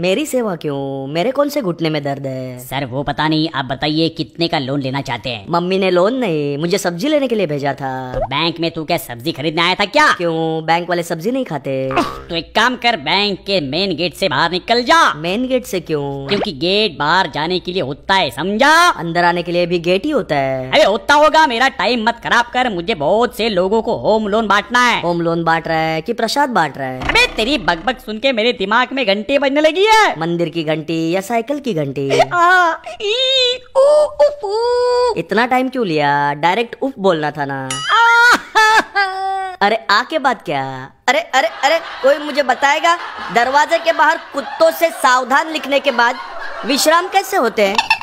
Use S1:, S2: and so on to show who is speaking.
S1: मेरी सेवा क्यों मेरे कौन से घुटने में दर्द है सर वो पता नहीं आप बताइए कितने का लोन लेना चाहते हैं मम्मी ने लोन नहीं मुझे सब्जी लेने के लिए भेजा था तो बैंक में तू क्या सब्जी खरीदने आया था क्या क्यों बैंक वाले सब्जी नहीं खाते तो एक काम कर बैंक के मेन गेट से बाहर निकल जा मेन गेट से क्यों क्योंकि गेट बाहर जाने के लिए होता है समझा अंदर आने के लिए भी गेट ही होता है अरे होता होगा मेरा टाइम मत खराब कर मुझे बहुत से लोगो को होम लोन बांटना है होम लोन बांट रहा है की प्रसाद बांट रहा है अरे तेरी बकबक सुन के मेरे दिमाग में घंटे बजने लगे लगी है मंदिर की घंटी या साइकिल की घंटी आ, ई, उ, उफ, उ। इतना टाइम क्यों लिया डायरेक्ट उफ बोलना था ना
S2: अरे आ के बाद क्या अरे अरे अरे कोई मुझे बताएगा दरवाजे के बाहर कुत्तों से सावधान लिखने के बाद विश्राम कैसे होते हैं